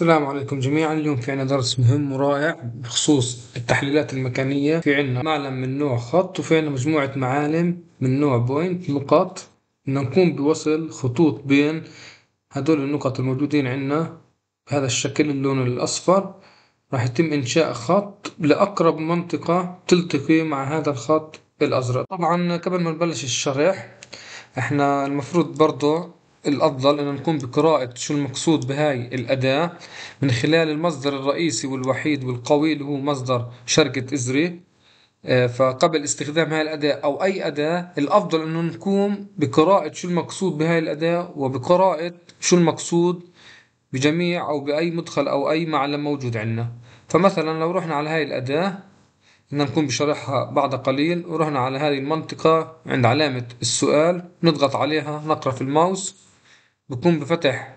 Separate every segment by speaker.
Speaker 1: السلام عليكم جميعا اليوم في عنا درس مهم ورائع بخصوص التحليلات المكانية في عنا معلم من نوع خط وفي عنا مجموعة معالم من نوع بوينت نقاط بدنا نقوم بوصل خطوط بين هدول النقط الموجودين عنا بهذا الشكل اللون الأصفر راح يتم إنشاء خط لأقرب منطقة تلتقي مع هذا الخط الأزرق طبعا قبل ما نبلش الشرح احنا المفروض برضه الأفضل أن نقوم بقراءة شو المقصود بهاي الأداة من خلال المصدر الرئيسي والوحيد والقوي اللي هو مصدر شركة إزري آه، فقبل استخدام هاي الأداة أو أي أداة الأفضل أنه نقوم بقراءة شو المقصود بهاي الأداة وبقراءة شو المقصود بجميع أو بأي مدخل أو أي معلم موجود عندنا فمثلا لو رحنا على هاي الأداة بدنا نكون بشرحها بعد قليل ورحنا على هذه المنطقة عند علامة السؤال نضغط عليها نقرأ في الماوس بكون بفتح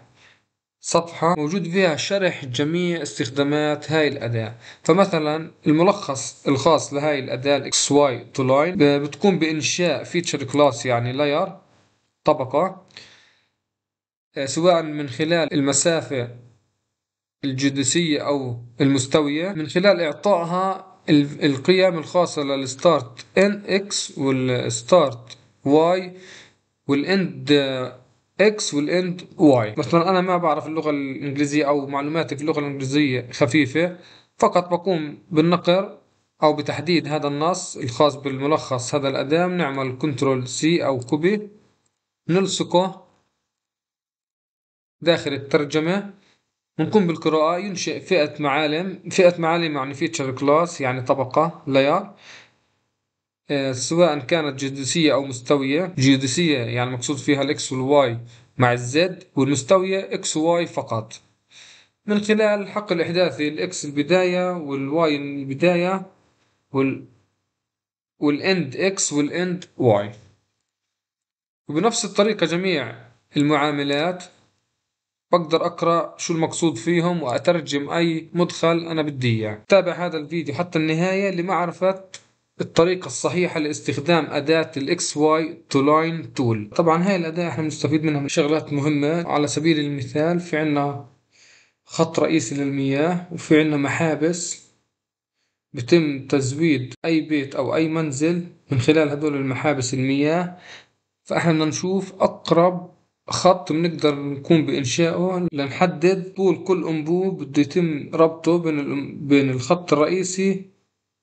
Speaker 1: صفحة موجود فيها شرح جميع استخدامات هاي الأداة فمثلا الملخص الخاص لهاي الأداة الاكس واي تو لاين بتكون بإنشاء فيتشر كلاس يعني لاير طبقة آه، سواء من خلال المسافة الجدسية أو المستوية من خلال إعطائها القيم الخاصة للستارت ان اكس والستارت واي والاند اكس والاند واي مثلا انا ما بعرف اللغه الانجليزيه او معلوماتي في اللغه الانجليزيه خفيفه فقط بقوم بالنقر او بتحديد هذا النص الخاص بالملخص هذا الاداه نعمل كنترول سي او كوبي نلصقه داخل الترجمه نقوم بالقراءة ينشئ فئة معالم فئة معالم يعني فيتشر كلاس يعني طبقة لاير آه، سواء كانت جيودسية أو مستوية جيودسية يعني مقصود فيها الإكس والواي مع الزد والمستوية إكس وواي فقط من خلال حق الإحداثي الإكس البداية والواي البداية وال والإند إكس والإند واي وبنفس الطريقة جميع المعاملات بقدر أقرأ شو المقصود فيهم وأترجم أي مدخل أنا بدي إياه تابع هذا الفيديو حتى النهاية لمعرفة الطريقة الصحيحة لاستخدام أداة الاكس واي تو لاين تول طبعا هاي الأداة احنا بنستفيد منها من شغلات مهمة على سبيل المثال في عنا خط رئيسي للمياه وفي عنا محابس بتم تزويد أي بيت أو أي منزل من خلال هدول المحابس المياه فاحنا بدنا نشوف أقرب خط بنقدر نقوم بإنشائه لنحدد طول كل أنبوب بده يتم ربطه بين بين الخط الرئيسي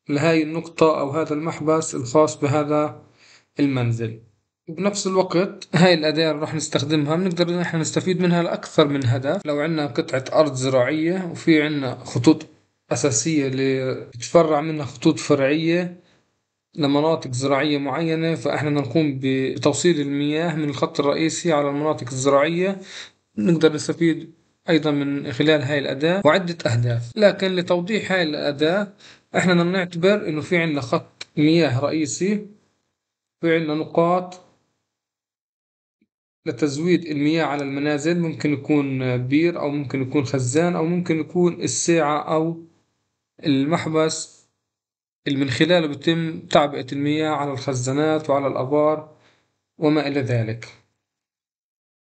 Speaker 1: لهاي النقطة أو هذا المحبس الخاص بهذا المنزل وبنفس الوقت هاي الأداة اللي راح نستخدمها بنقدر إن احنا نستفيد منها لأكثر من هدف لو عندنا قطعة أرض زراعية وفي عنا خطوط أساسية اللي منها خطوط فرعية لمناطق زراعية معينة فإحنا نقوم بتوصيل المياه من الخط الرئيسي على المناطق الزراعية نقدر نستفيد أيضا من خلال هاي الأداة وعدة أهداف لكن لتوضيح هاي الأداة احنا بدنا نعتبر انه في عندنا خط مياه رئيسي في عندنا نقاط لتزويد المياه على المنازل ممكن يكون بير او ممكن يكون خزان او ممكن يكون الساعة او المحبس اللي من خلاله بتم تعبئة المياه على الخزانات وعلى الابار وما الى ذلك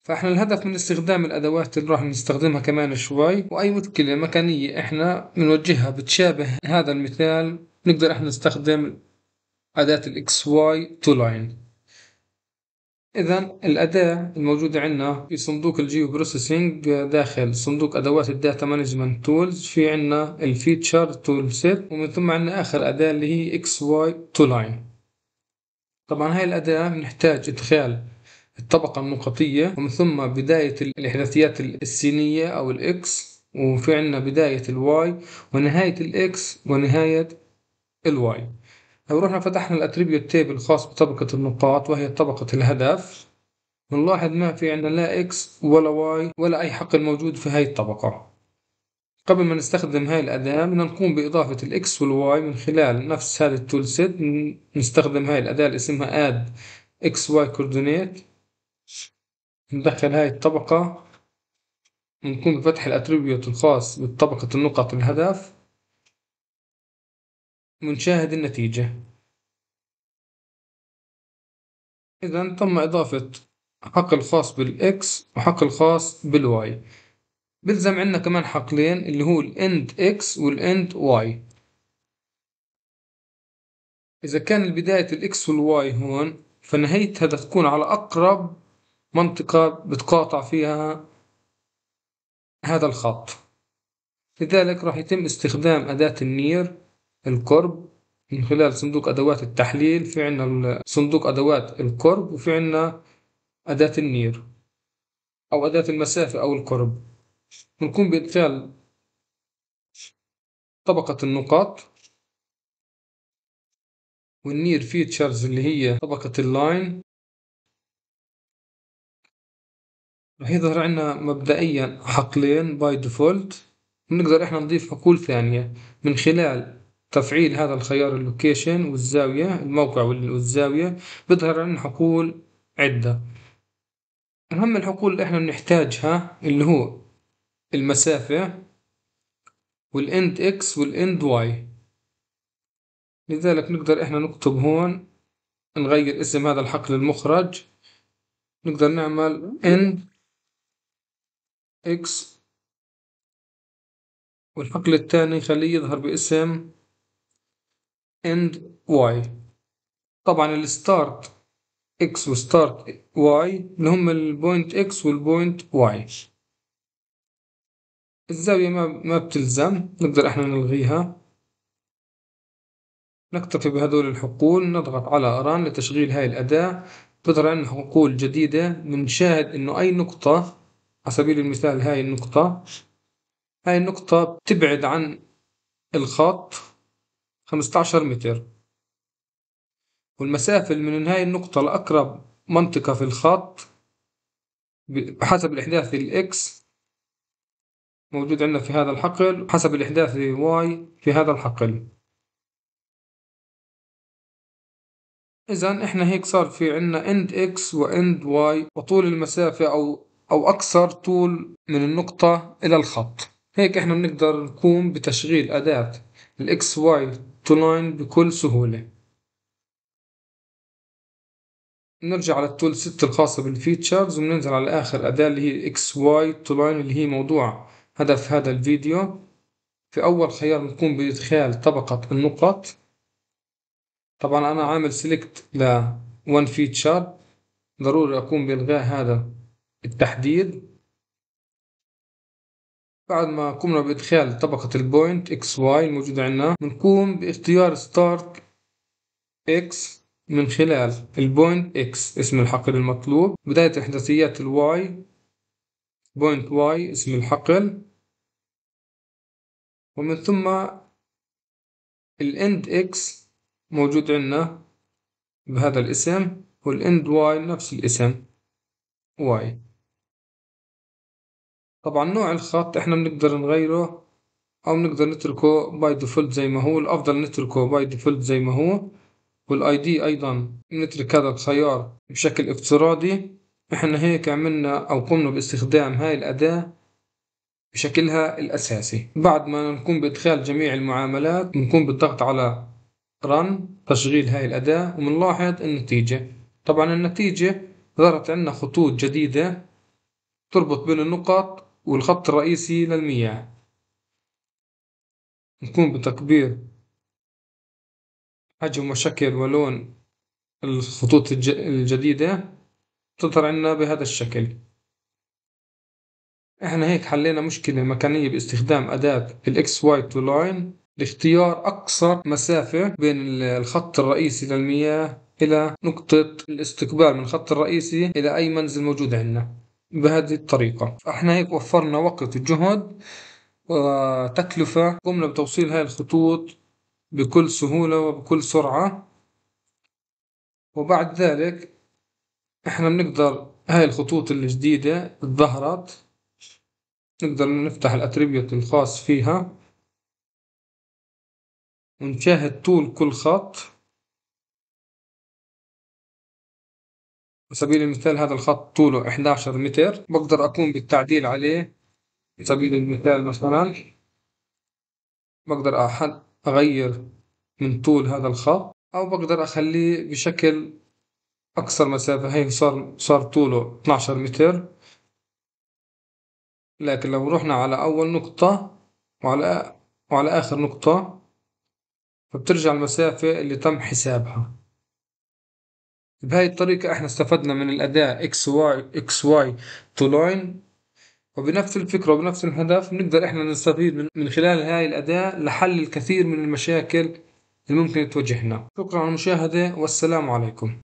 Speaker 1: فاحنا الهدف من استخدام الادوات اللي راح نستخدمها كمان شوي واي مشكلة مكانية احنا بنوجهها بتشابه هذا المثال نقدر احنا نستخدم اداة الاكس واي تو لاين اذا الاداة الموجودة عندنا في صندوق الجيو بروسيسنج داخل صندوق ادوات الداتا مانجمنت تولز في عندنا الفيتشر تول سيت ومن ثم عندنا اخر اداة اللي هي اكس واي تو لاين طبعا هاي الاداة بنحتاج ادخال الطبقة النقطية ومن ثم بداية الإحداثيات السينية أو الإكس وفي عندنا بداية الواي ونهاية الإكس ونهاية الواي لو رحنا فتحنا الأتريبيوت تيبل الخاص بطبقة النقاط وهي طبقة الهدف نلاحظ ما في عندنا لا إكس ولا واي ولا أي حقل موجود في هاي الطبقة قبل ما نستخدم هاي الأداة بدنا نقوم بإضافة الإكس والواي من خلال نفس هذا التول سيت نستخدم هاي الأداة اللي اسمها add xy coordinate ندخل هاي الطبقة ونقوم بفتح الأتريبيوت الخاص بطبقة النقط الهدف ونشاهد النتيجة إذا تم إضافة حق الخاص بالإكس وحق الخاص بالواي بلزم عندنا كمان حقلين اللي هو الإند إكس والإند واي إذا كان البداية الإكس والواي هون فنهايتها تكون على أقرب منطقة بتقاطع فيها هذا الخط لذلك راح يتم استخدام أداة النير القرب من خلال صندوق أدوات التحليل في عنا صندوق أدوات القرب وفي عنا أداة النير أو أداة المسافة أو القرب نقوم بإدخال طبقة النقاط والنير فيتشرز اللي هي طبقة اللاين هي ظهر عنا مبدئيا حقلين باي ديفولت بنقدر احنا نضيف حقول ثانية من خلال تفعيل هذا الخيار اللوكيشن والزاوية الموقع والزاوية بيظهر عنا حقول عدة أهم الحقول اللي احنا بنحتاجها اللي هو المسافة والاند اكس والاند واي لذلك نقدر احنا نكتب هون نغير اسم هذا الحقل المخرج نقدر نعمل إند إكس والحقل الثاني خليه يظهر باسم end y طبعا الستارت اكس وستارت واي اللي هم البوينت اكس والبوينت واي الزاوية ما ما بتلزم نقدر احنا نلغيها نكتفي بهذول الحقول نضغط على ران لتشغيل هاي الأداة بتظهر عندنا حقول جديدة بنشاهد انه اي نقطة على سبيل المثال هاي النقطة هاي النقطة بتبعد عن الخط 15 متر والمسافة من هاي النقطة لأقرب منطقة في الخط بحسب الإحداث الإكس موجود عندنا في هذا الحقل حسب الإحداث الواي في هذا الحقل إذا إحنا هيك صار في عندنا إند إكس وإند واي وطول المسافة أو أو أكثر طول من النقطة إلى الخط هيك احنا بنقدر نقوم بتشغيل أداة ال XY to line بكل سهولة نرجع على التول ست الخاصة بالفيتشرز وبننزل على آخر أداة اللي هي XY to line اللي هي موضوع هدف هذا الفيديو في أول خيار بنقوم بإدخال طبقة النقط طبعا أنا عامل سيلكت ل one feature ضروري أقوم بإلغاء هذا التحديد بعد ما قمنا بإدخال طبقة البوينت اكس واي الموجودة عندنا بنقوم باختيار ستارت اكس من خلال البوينت اكس اسم الحقل المطلوب بداية إحداثيات الواي بوينت واي اسم الحقل ومن ثم الاند اكس موجود عندنا بهذا الاسم والاند واي نفس الاسم واي طبعًا نوع الخط إحنا بنقدر نغيره أو بنقدر نتركه باي ديفولت زي ما هو الأفضل نتركه باي ديفولت زي ما هو والاي دي أيضا نترك هذا الخيار بشكل افتراضي إحنا هيك عملنا أو قمنا باستخدام هاي الأداة بشكلها الأساسي بعد ما نقوم بإدخال جميع المعاملات بنقوم بالضغط على رن تشغيل هاي الأداة وبنلاحظ النتيجة طبعا النتيجة ظهرت عندنا خطوط جديدة تربط بين النقط والخط الرئيسي للمياه نقوم بتكبير حجم وشكل ولون الخطوط الجديدة تظهر عنا بهذا الشكل احنا هيك حلينا مشكلة مكانية باستخدام أداة الإكس واي تو لاين لاختيار أقصر مسافة بين الخط الرئيسي للمياه إلى نقطة الاستقبال من الخط الرئيسي إلى أي منزل موجود عندنا بهذه الطريقة فاحنا هيك وفرنا وقت وجهد وتكلفة قمنا بتوصيل هاي الخطوط بكل سهولة وبكل سرعة وبعد ذلك احنا بنقدر هاي الخطوط الجديدة ظهرت نقدر نفتح الاتريبيوت الخاص فيها ونشاهد طول كل خط سبيل المثال هذا الخط طوله 11 متر بقدر أقوم بالتعديل عليه سبيل المثال مثلا بقدر أحد أغير من طول هذا الخط أو بقدر أخليه بشكل أقصر مسافة هي صار صار طوله 12 متر لكن لو رحنا على أول نقطة وعلى وعلى آخر نقطة فبترجع المسافة اللي تم حسابها بهاي الطريقة احنا استفدنا من الأداة XY XY to line وبنفس الفكرة وبنفس الهدف بنقدر احنا نستفيد من, من خلال هاي الأداة لحل الكثير من المشاكل اللي ممكن تواجهنا شكرا على المشاهدة والسلام عليكم